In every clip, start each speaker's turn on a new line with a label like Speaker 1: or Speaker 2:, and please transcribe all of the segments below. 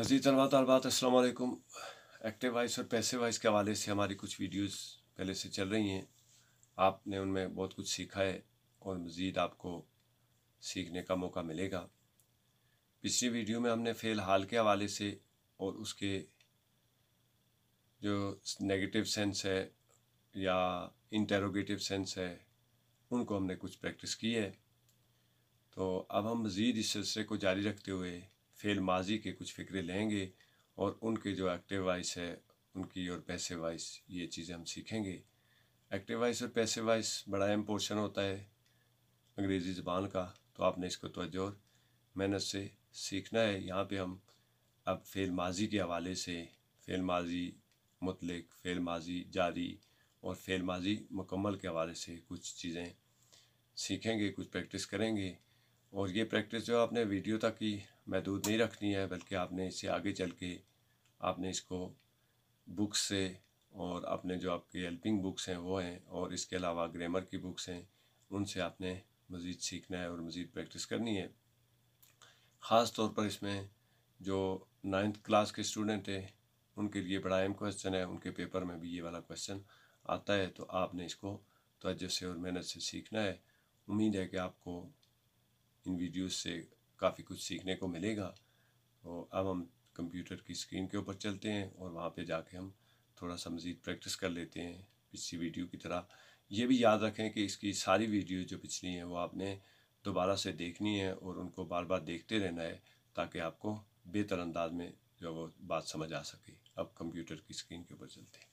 Speaker 1: अजीज अलबात तलबात असलकुम active vice और पैसे वाइस के हवाले से हमारी कुछ वीडियोस पहले से चल रही हैं आपने उनमें बहुत कुछ सीखा है और मज़ीद आपको सीखने का मौका मिलेगा पिछली वीडियो में हमने फ़ेल हाल के हवाले से और उसके जो नेगेटिव सेंस है या इंटेरोगेटिव सेंस है उनको हमने कुछ प्रैक्टिस की है तो अब हम मज़ीद इस सिलसिले को जारी रखते हुए फेल माजी के कुछ फ़िक्रे लेंगे और उनके जो एक्टिव वाइस है उनकी और पैसे वाइस ये चीज़ें हम सीखेंगे एक्टिव वाइस और पैसे वाइस बड़ा अहम पोर्शन होता है अंग्रेज़ी ज़बान का तो आपने इसको तोजोर मेहनत से सीखना है यहाँ पे हम अब फेल माजी के हवाले से फेल माजी मतलब फेल माजी जारी और फेल माजी मुकम्मल के हवाले से कुछ चीज़ें सीखेंगे कुछ प्रैक्टिस करेंगे और ये प्रैक्टिस जो आपने वीडियो तक की महदूद नहीं रखनी है बल्कि आपने इससे आगे चल के आपने इसको बुक्स से और अपने जो आपकी हेल्पिंग बुक्स हैं वो हैं और इसके अलावा ग्रामर की बुक्स हैं उनसे आपने मज़ीद सीखना है और मज़ीद प्रैक्टिस करनी है ख़ास तौर पर इसमें जो नाइन्थ क्लास के स्टूडेंट हैं उनके लिए बड़ा अहम क्वेश्चन है उनके पेपर में भी ये वाला क्वेश्चन आता है तो आपने इसको तोजह से और मेहनत से सीखना है उम्मीद है कि आपको इन वीडियोस से काफ़ी कुछ सीखने को मिलेगा तो अब हम कंप्यूटर की स्क्रीन के ऊपर चलते हैं और वहाँ पे जाके हम थोड़ा सा मज़ीद प्रैक्टिस कर लेते हैं पिछली वीडियो की तरह ये भी याद रखें कि इसकी सारी वीडियो जो पिछली हैं वो आपने दोबारा से देखनी है और उनको बार बार देखते रहना है ताकि आपको बेहतर अंदाज में जो वो बात समझ आ सके अब कंप्यूटर की स्क्रीन के ऊपर चलते हैं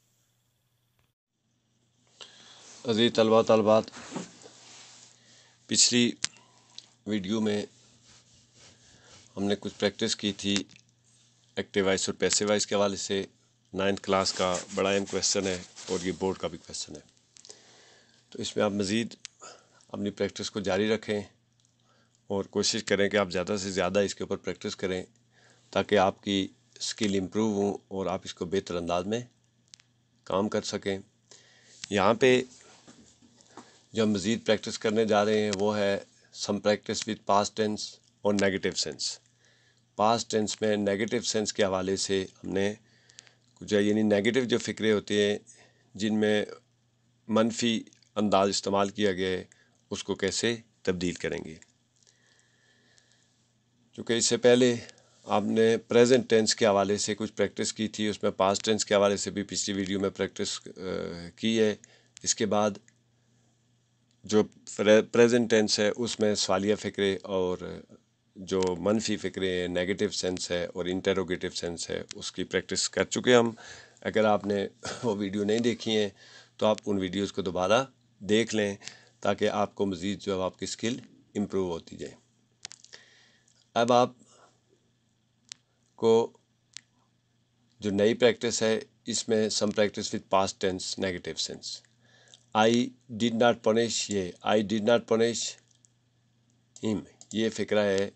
Speaker 1: अजी तलबा तलबात पिछली वीडियो में हमने कुछ प्रैक्टिस की थी एक्टिवाइज और वाइज के हवाले से नाइन्थ क्लास का बड़ा अहम क्वेश्चन है और ये बोर्ड का भी क्वेश्चन है तो इसमें आप मज़ीद अपनी प्रैक्टिस को जारी रखें और कोशिश करें कि आप ज़्यादा से ज़्यादा इसके ऊपर प्रैक्टिस करें ताकि आपकी स्किल इम्प्रूव हो और आप इसको बेहतर अंदाज में काम कर सकें यहाँ पे जो हम मज़ीद प्रैक्टिस करने जा रहे हैं वो है some practice with past tense और नेगेटिव सेंस पास टेंस में नेगेटिव सेंस के हवाले से हमने कुछ यानी नेगेटिव जो फ़िक्रे होते हैं जिनमें मनफी अंदाज इस्तेमाल किया गया है उसको कैसे तब्दील करेंगे चूँकि इससे पहले आपने प्रेजेंट टेंस के हवाले से कुछ प्रैक्टिस की थी उसमें पास्ट टेंस के हवाले से भी पिछली वीडियो में प्रैक्टिस की है इसके बाद जो प्रेजेंट टेंस है उसमें सवालिया फ़िक्रे और जो मनफी फ़िक्रे हैं नेगेटिव सेंस है और इंटरोगेटिव सेंस है उसकी प्रैक्टिस कर चुके हम अगर आपने वो वीडियो नहीं देखी हैं तो आप उन वीडियोज़ को दोबारा देख लें ताकि आपको मज़ीद जो है आपकी स्किल इम्प्रूव होती जाए अब आप को जो नई प्रैक्टिस है इसमें some practice with past tense negative sense I did not punish ये I did not punish him ये फ़िक्रा है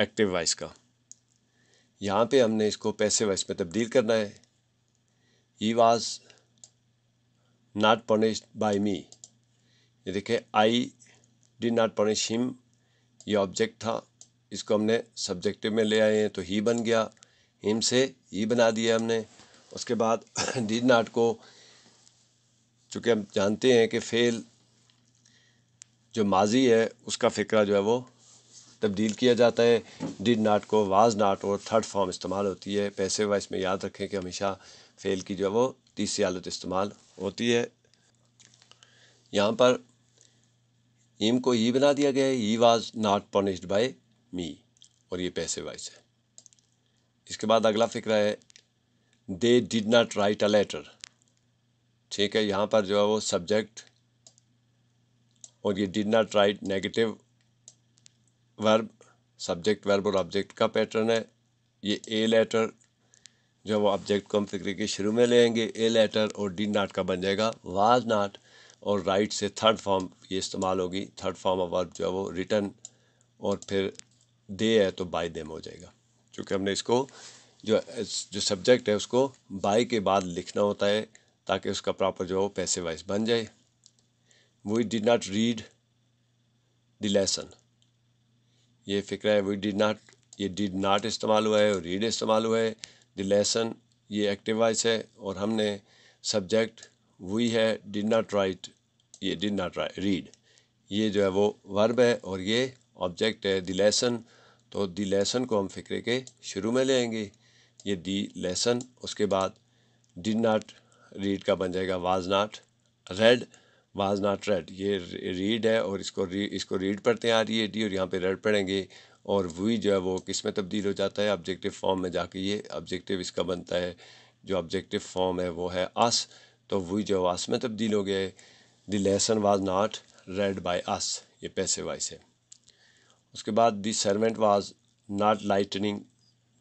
Speaker 1: एक्टिव वाइस का यहाँ पे हमने इसको पैसे वाइस में तब्दील करना है he was not punish by me ये देखें I did not punish him ये ऑब्जेक्ट था इसको हमने सब्जेक्टिव में ले आए हैं तो ही बन गया हिम से ही बना दिया हमने उसके बाद डी नाट को चूँकि हम जानते हैं कि फेल जो माजी है उसका फ़िक्रा जो है वो तब्दील किया जाता है डिड नाट को वाज नाट और थर्ड फॉर्म इस्तेमाल होती है पैसे वाइस में याद रखें कि हमेशा फेल की जो है वो तीसरी हालत इस्तेमाल होती है यहाँ पर ईम को ही बना दिया गया है he was not punished by me और ये पैसे वाइस है इसके बाद अगला फिक्र है they did not write a letter ठीक है यहाँ पर जो है वो सब्जेक्ट और ये did not write negative verb subject verb और ऑब्जेक्ट का पैटर्न है ये ए लेटर जब वो ऑब्जेक्ट को हम फिक्र के शुरू में लेंगे ए लेटर और डी नाट का बन जाएगा वाज नाट और राइट से थर्ड फॉर्म ये इस्तेमाल होगी थर्ड फॉर्म ऑफ वर्ब जो है वो रिटर्न और फिर दे है तो बाय देम हो जाएगा क्योंकि हमने इसको जो जो सब्जेक्ट है उसको बाय के बाद लिखना होता है ताकि उसका प्रॉपर जो है वो पैसे वाइज बन जाए we did not read the lesson ये फ़िक्र है वी डिड नाट ये डिड नाट इस्तेमाल हुआ है और रीड इस्तेमाल हुआ है द लेसन ये एक्टिव वॉइस है और हमने सब्जेक्ट वी है डिड नाट राइट ये डिड नाट रीड ये जो है वो वर्ब है और ये ऑब्जेक्ट है द लेसन तो द लेसन को हम फिक्रे के शुरू में ले आएंगे ये दी लेसन उसके बाद डिड नाट रीड का बन जाएगा was not read was not read ये रीड है और इसको री इसको रीड पढ़ते हैं आर ई ए डी और यहाँ पे रेड पढ़ेंगे और वही जो है वो किस में तब्दील हो जाता है ऑब्जेक्टिव फॉर्म में जाके ये ऑब्जेक्टिव इसका बनता है जो ऑब्जेक्टिव फॉर्म है वो है आस तो वही जो आस में तब्दील हो गया है the lesson was not read by us ये पैसे वाइस है उसके बाद the servant was not lightning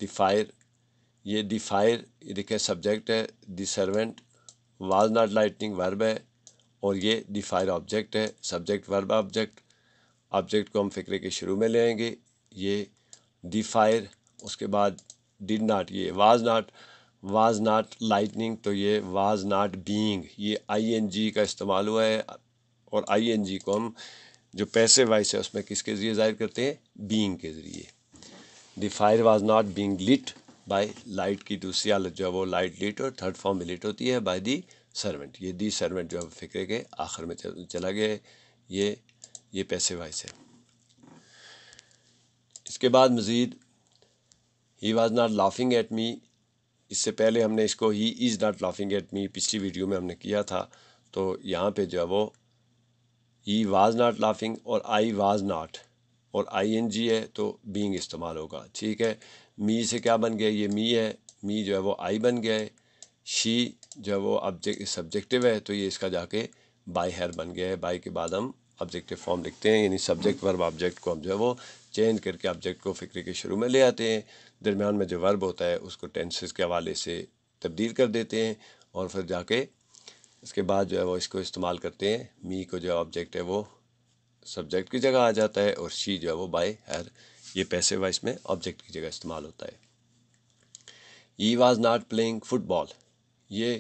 Speaker 1: the fire ये द फायर ये देखिए सब्जेक्ट है the servant was not lightning verb है और ये डिफायर ऑब्जेक्ट है सब्जेक्ट वर्ब ऑब्जेक्ट ऑब्जेक्ट को हम फिक्रे के शुरू में लेंगे ये डिफायर उसके बाद डिड नाट ये was not was not lightning तो ये वाज नाट बींग ये आई एन जी का इस्तेमाल हुआ है और आई एन जी को हम जो पैसे वाइस है उसमें किसके ज़रिए जाहिर करते हैं बींग के ज़रिए the fire fire was not being lit by light की दूसरी हालत जो है वो लाइट लिट और थर्ड फॉर्म में लिट होती है बाई दी सर्वेंट ये दी सर्वेंट जो है फिक्रे के आखिर में चला गया ये ये पैसे वाइस है इसके बाद मज़ीद he was not laughing at me इससे पहले हमने इसको he is not laughing at me पिछली वीडियो में हमने किया था तो यहाँ पे जो है वो ही वाज नाट लाफिंग और आई वाज नाट और आई एन जी है तो बींग इस्तेमाल होगा ठीक है मी से क्या बन गया ये मी है मी जो है वो आई बन गया है शी जो वो ऑब्जेक्ट सब्जेक्टिव है तो ये इसका जाके बाई हेयर बन गया है बाई के बाद हम ऑब्जेक्टिव फॉर्म लिखते हैं यानी सब्जेक्ट वर्ब ऑब्जेक्ट को हम जो है वो चेंज करके ऑब्जेक्ट को फिक्री के शुरू में ले आते हैं दरमियान में जो वर्ब होता है उसको टेंसेस के हवाले से तब्दील कर देते हैं और फिर जाके इसके बाद जो है वो इसको इस्तेमाल करते हैं मी को जो ऑब्जेक्ट है वो सब्जेक्ट की जगह आ जाता है और शी जो है वो बाय हेयर ये पैसे वाइस में ऑब्जेक्ट की जगह इस्तेमाल होता है he was not playing football ये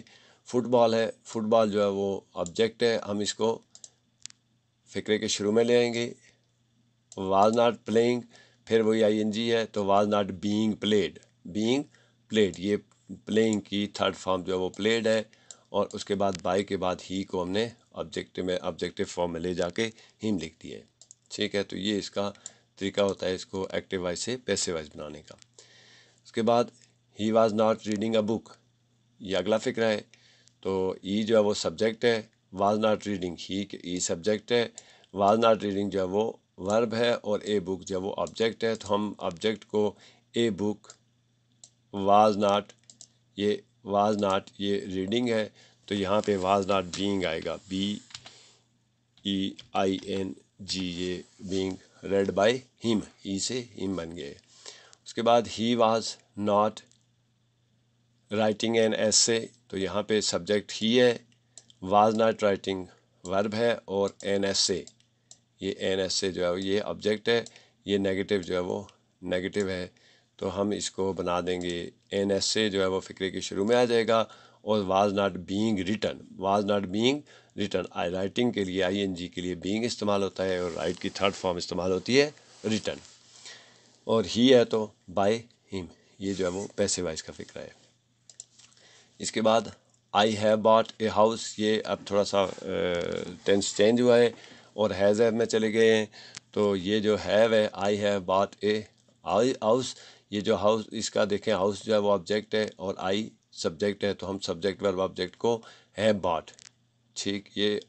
Speaker 1: फुटबॉल है फुटबॉल जो है वो ऑब्जेक्ट है हम इसको फिक्रे के शुरू में ले आएंगे वाज नाट प्लेइंग फिर वही आई एन जी है तो was not being played being played ये प्लेइंग की थर्ड फॉर्म जो है वो प्लेड है और उसके बाद बाई के बाद ही को हमने ऑब्जेक्टिव में ऑब्जेक्टिव फॉर्म में ले जाके हिम लिख दिए ठीक है तो ये इसका तरीका होता है इसको एक्टिव वाइज से पैसे वाइज बनाने का उसके बाद ही was not reading a book ये अगला फिक्र है तो ई जो है वो सब्जेक्ट है was not reading he he subject है वाज नाट रीडिंग जो है वो वर्ब है और ए बुक जो है वो ऑब्जेक्ट है तो हम ऑब्जेक्ट को ए बुक वाज नाट ये वाज नाट ये रीडिंग है तो यहाँ पे वाज नाट बींग आएगा B E I N G ये being read by him he से हिम बन गए उसके बाद ही was not writing an essay तो यहाँ पे सब्जेक्ट ही है वाज नाट राइटिंग वर्ब है और एन एस ए ये एन एस ए जो है ये ऑब्जेक्ट है ये नेगेटिव जो है वो नेगेटिव है तो हम इसको बना देंगे एन एस ए जो है वो फ़िक्रे के शुरू में आ जाएगा और was not being return was not being return I writing के लिए आई एन जी के लिए बींग इस्तेमाल होता है और राइट की थर्ड फॉर्म इस्तेमाल होती है रिटर्न और ही है तो बाय हिम ये जो है वो पैसे वाइज का फ़िक्र है इसके बाद I have bought a house ये अब थोड़ा सा टेंस चेंज हुआ है और हैज़ हैव में चले गए हैं तो ये जो हैव है I have bought a I house ये जो हाउस इसका देखें हाउस जो है वो ऑब्जेक्ट है और आई सब्जेक्ट है तो हम सब्जेक्ट वर्ब ऑब्जेक्ट को हैव बॉट ठीक ये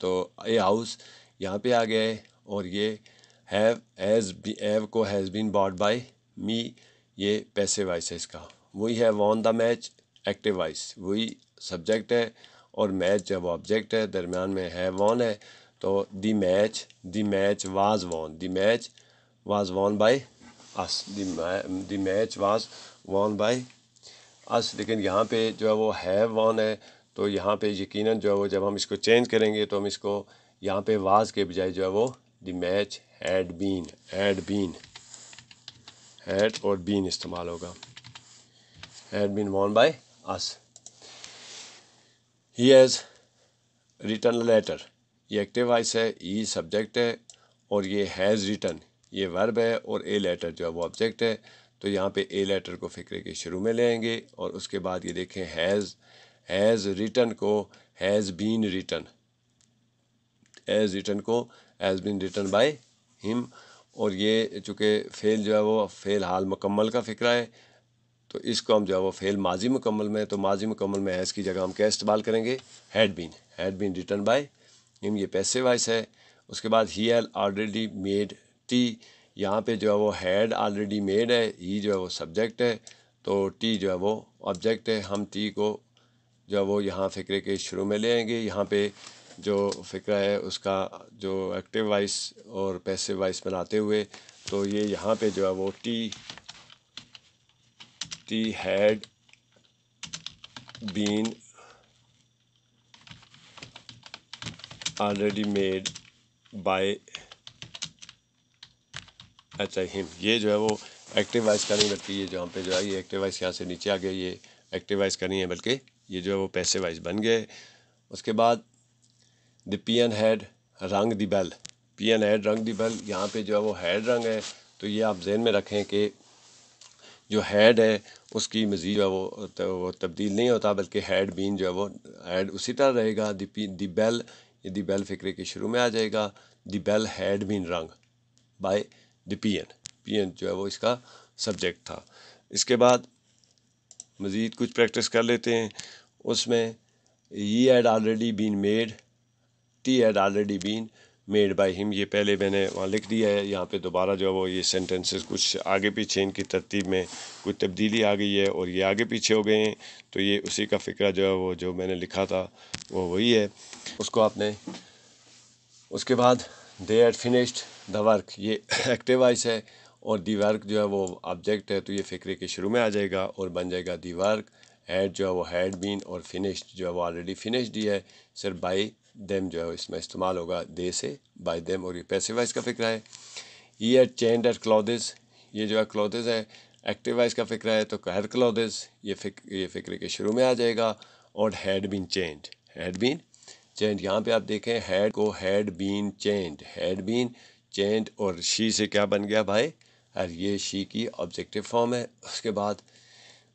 Speaker 1: तो ए हाउस यहाँ पे आ गया है और ये हैव एज हैव को has been bought by me ये पैसे वाइस है इसका वही है won the match active voice वही सब्जेक्ट है और मैच जब ऑब्जेक्ट है दरमियान में है वॉन है तो the match the match was won the match was won by us the match was won by us लेकिन यहाँ पे जो है वो है वॉन है तो यहाँ पे यकीनन जो है वो जब हम इसको चेंज करेंगे तो हम इसको यहाँ पे वाज के बजाय जो है वो the match had been had been had और बीन इस्तेमाल होगा had been won by us. He has return letter ये एक्टिव वॉइस है ई सब्जेक्ट है और ये हैज़ रिटर्न ये वर्ब है और ए लेटर जो है वो ऑब्जेक्ट है तो यहाँ पे ए लेटर को फिक्रे के शुरू में लेंगे और उसके बाद ये देखें हैज़ हैज़ रिटर्न को has been return has return को has been return by him और ये चूँकि फ़ेल जो है वो फ़ेल हाल मुकम्मल का फ़िक्रा है तो इसको हम जो है वो फेल माजी मुकम्मल में तो माजी मुकम्मल में हैज़ की जगह हम क्या इस्तेमाल करेंगे had been had been return by him ये पैसे वाइस है उसके बाद ही हैल ऑलरेडी मेड टी यहाँ पे जो है वो हैड ऑलरेडी मेड है ही जो है वो सब्जेक्ट है तो टी जो है वो ऑब्जेक्ट है हम टी को जो है वो यहाँ फ़िक्रे के शुरू में ले आएंगे यहाँ पे जो फ़िक्रा है उसका जो एक्टिव वाइस और पैसे वाइस बनाते हुए तो ये यहाँ पे जो है वो tea Mufti had been already made by अच्छा हिम ये जो है वो एक्टिव वाइस का नहीं बल्कि ये जहाँ पे जो है ये एक्टिव वाइस यहाँ से नीचे आ गया ये एक्टिव वाइस का नहीं है बल्कि ये जो है वो पैसे वाइस बन गए उसके बाद the P N had rung the bell P N had rung the bell यहाँ पे जो है वो हैड रंग है तो ये आप जहन में रखें कि जो हेड है उसकी मज़ीद है वो तो वो तब्दील नहीं होता बल्कि हेड बीन जो है वो हेड उसी तरह रहेगा दी दी बेल दी बेल फिक्रे के शुरू में आ जाएगा the bell had been rung by the P N P N जो है वो इसका सब्जेक्ट था इसके बाद मज़ीद कुछ प्रैक्टिस कर लेते हैं उसमें he had already been made tea had already been made by him ये पहले मैंने वहाँ लिख दिया है यहाँ पे दोबारा जो है वो ये सेंटेंसेस कुछ आगे पीछे इनकी तरतीब में कुछ तब्दीली आ गई है और ये आगे पीछे हो गए हैं तो ये उसी का फ़िक्रा जो है वो जो मैंने लिखा था वो वही है उसको आपने उसके बाद they had finished the work ये एक्टिव है और दी वर्क जो है वो ऑब्जेक्ट है तो ये फ़िक्रे के शुरू में आ जाएगा और बन जाएगा दी वर्क हैड जो है वो हैड बीन और फिनिश्ड जो है वो ऑलरेडी फिनिश्ड ही है सिर्फ बाई देम जो है इसमें इस्तेमाल होगा दे से बाय देम और ये पैसिव वाइज का फिक्र है ये है चेंड एट क्लॉदेज ये जो है क्लॉदेज है एक्टिव वाइज का फिक्र है तो कहर क्लॉदेज ये फिक ये फिक्र के शुरू में आ जाएगा और had been changed had been changed यहाँ पे आप देखें हैड को had been changed had been changed और शी से क्या बन गया भाई और ये शी की ऑब्जेक्टिव फॉर्म है उसके बाद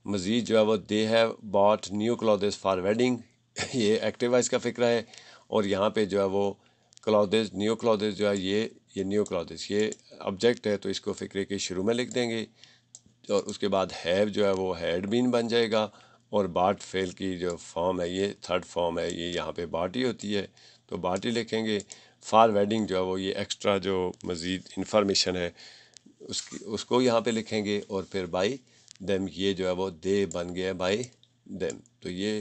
Speaker 1: मज़ीद जो है वो they have bought new clothes for wedding ये एक्टिव वाइज का फिक्र है और यहाँ पे जो है वो क्लाउदेज न्यू क्लाउदेज जो है ये ये न्यू क्लाउदेज ये ऑब्जेक्ट है तो इसको फ़िक्रे के शुरू में लिख देंगे और उसके बाद हैव जो है वो हैड बीन बन जाएगा और बाट फेल की जो फॉर्म है ये थर्ड फॉर्म है ये यहाँ पे बाटी होती है तो बाटी लिखेंगे फार वेडिंग जो है वो ये एक्स्ट्रा जो मज़ीद इंफॉर्मेशन है उसकी उसको यहाँ पे लिखेंगे और फिर बाई देम ये जो है वो दे बन गया बाई देम तो ये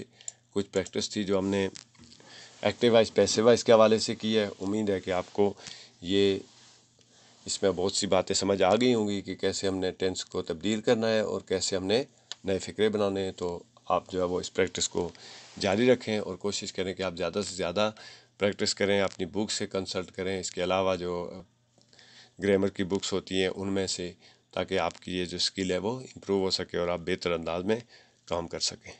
Speaker 1: कुछ प्रैक्टिस थी जो हमने एक्टिव वाइज पैसे वाइज के हवाले से की है उम्मीद है कि आपको ये इसमें बहुत सी बातें समझ आ गई होंगी कि कैसे हमने टेंस को तब्दील करना है और कैसे हमने नए फ़िक्रे बनाने हैं तो आप जो है वो इस प्रैक्टिस को जारी रखें और कोशिश करें कि आप ज़्यादा से ज़्यादा प्रैक्टिस करें अपनी बुक से कंसल्ट करें इसके अलावा जो ग्रामर की बुक्स होती हैं उनमें से ताकि आपकी ये जो स्किल है वो इम्प्रूव हो सके और आप बेहतर अंदाज में काम कर सकें